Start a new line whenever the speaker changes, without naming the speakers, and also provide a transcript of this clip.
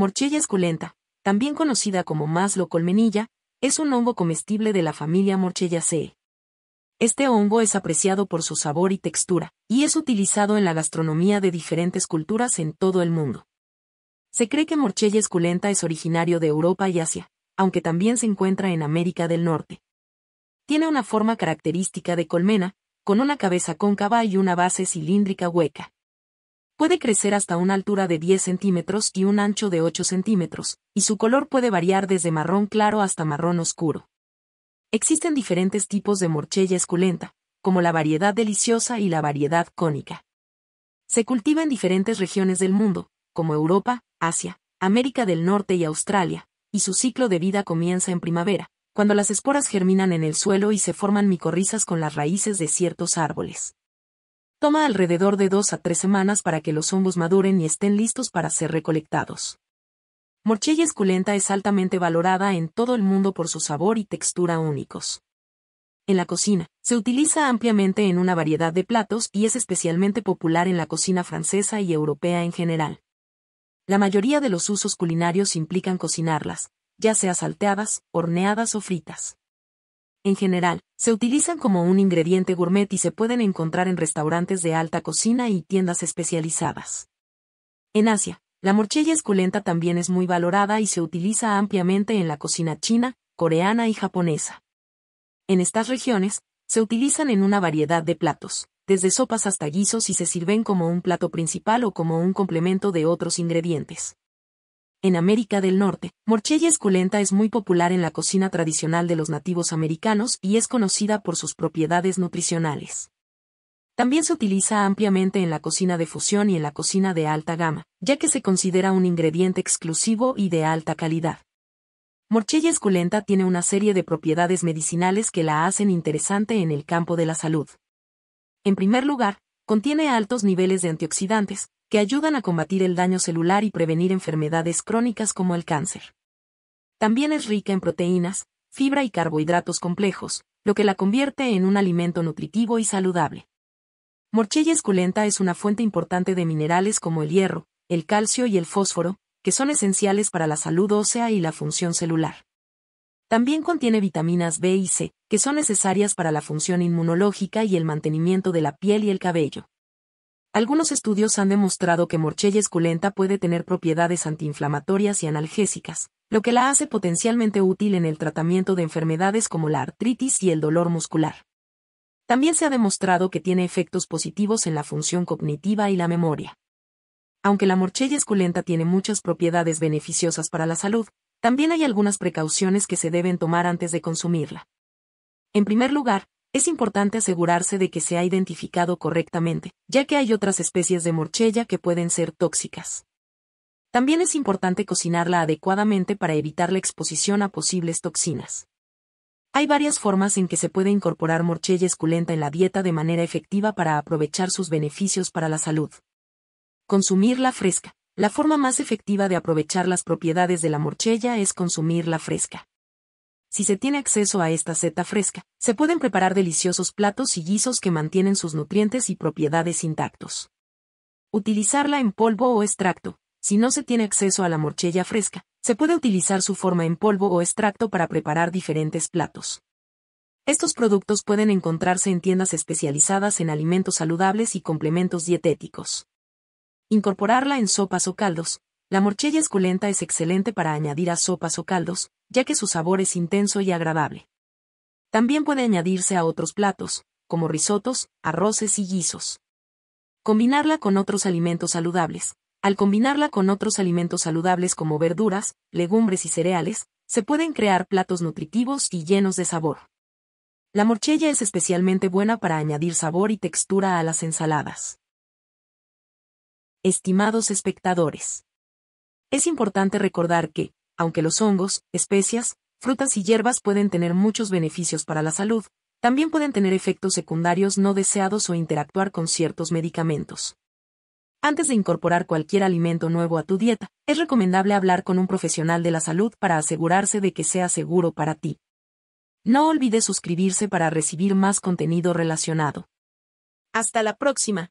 Morchella esculenta, también conocida como maslo colmenilla, es un hongo comestible de la familia Morchellaceae. Este hongo es apreciado por su sabor y textura, y es utilizado en la gastronomía de diferentes culturas en todo el mundo. Se cree que Morchella esculenta es originario de Europa y Asia, aunque también se encuentra en América del Norte. Tiene una forma característica de colmena, con una cabeza cóncava y una base cilíndrica hueca. Puede crecer hasta una altura de 10 centímetros y un ancho de 8 centímetros, y su color puede variar desde marrón claro hasta marrón oscuro. Existen diferentes tipos de morchella esculenta, como la variedad deliciosa y la variedad cónica. Se cultiva en diferentes regiones del mundo, como Europa, Asia, América del Norte y Australia, y su ciclo de vida comienza en primavera, cuando las esporas germinan en el suelo y se forman micorrizas con las raíces de ciertos árboles. Toma alrededor de dos a tres semanas para que los hongos maduren y estén listos para ser recolectados. Morchella esculenta es altamente valorada en todo el mundo por su sabor y textura únicos. En la cocina, se utiliza ampliamente en una variedad de platos y es especialmente popular en la cocina francesa y europea en general. La mayoría de los usos culinarios implican cocinarlas, ya sea salteadas, horneadas o fritas. En general, se utilizan como un ingrediente gourmet y se pueden encontrar en restaurantes de alta cocina y tiendas especializadas. En Asia, la morchella esculenta también es muy valorada y se utiliza ampliamente en la cocina china, coreana y japonesa. En estas regiones, se utilizan en una variedad de platos, desde sopas hasta guisos y se sirven como un plato principal o como un complemento de otros ingredientes. En América del Norte, morchella esculenta es muy popular en la cocina tradicional de los nativos americanos y es conocida por sus propiedades nutricionales. También se utiliza ampliamente en la cocina de fusión y en la cocina de alta gama, ya que se considera un ingrediente exclusivo y de alta calidad. Morchella esculenta tiene una serie de propiedades medicinales que la hacen interesante en el campo de la salud. En primer lugar, contiene altos niveles de antioxidantes, que ayudan a combatir el daño celular y prevenir enfermedades crónicas como el cáncer. También es rica en proteínas, fibra y carbohidratos complejos, lo que la convierte en un alimento nutritivo y saludable. Morchella esculenta es una fuente importante de minerales como el hierro, el calcio y el fósforo, que son esenciales para la salud ósea y la función celular. También contiene vitaminas B y C, que son necesarias para la función inmunológica y el mantenimiento de la piel y el cabello. Algunos estudios han demostrado que Morchella esculenta puede tener propiedades antiinflamatorias y analgésicas, lo que la hace potencialmente útil en el tratamiento de enfermedades como la artritis y el dolor muscular. También se ha demostrado que tiene efectos positivos en la función cognitiva y la memoria. Aunque la morchella esculenta tiene muchas propiedades beneficiosas para la salud, también hay algunas precauciones que se deben tomar antes de consumirla. En primer lugar, es importante asegurarse de que se ha identificado correctamente, ya que hay otras especies de morchella que pueden ser tóxicas. También es importante cocinarla adecuadamente para evitar la exposición a posibles toxinas. Hay varias formas en que se puede incorporar morchella esculenta en la dieta de manera efectiva para aprovechar sus beneficios para la salud. Consumirla fresca. La forma más efectiva de aprovechar las propiedades de la morchella es consumirla fresca. Si se tiene acceso a esta seta fresca, se pueden preparar deliciosos platos y guisos que mantienen sus nutrientes y propiedades intactos. Utilizarla en polvo o extracto. Si no se tiene acceso a la morchella fresca, se puede utilizar su forma en polvo o extracto para preparar diferentes platos. Estos productos pueden encontrarse en tiendas especializadas en alimentos saludables y complementos dietéticos. Incorporarla en sopas o caldos. La morchella esculenta es excelente para añadir a sopas o caldos, ya que su sabor es intenso y agradable. También puede añadirse a otros platos, como risotos, arroces y guisos. Combinarla con otros alimentos saludables. Al combinarla con otros alimentos saludables como verduras, legumbres y cereales, se pueden crear platos nutritivos y llenos de sabor. La morchella es especialmente buena para añadir sabor y textura a las ensaladas. Estimados espectadores, es importante recordar que, aunque los hongos, especias, frutas y hierbas pueden tener muchos beneficios para la salud, también pueden tener efectos secundarios no deseados o interactuar con ciertos medicamentos. Antes de incorporar cualquier alimento nuevo a tu dieta, es recomendable hablar con un profesional de la salud para asegurarse de que sea seguro para ti. No olvides suscribirse para recibir más contenido relacionado. Hasta la próxima.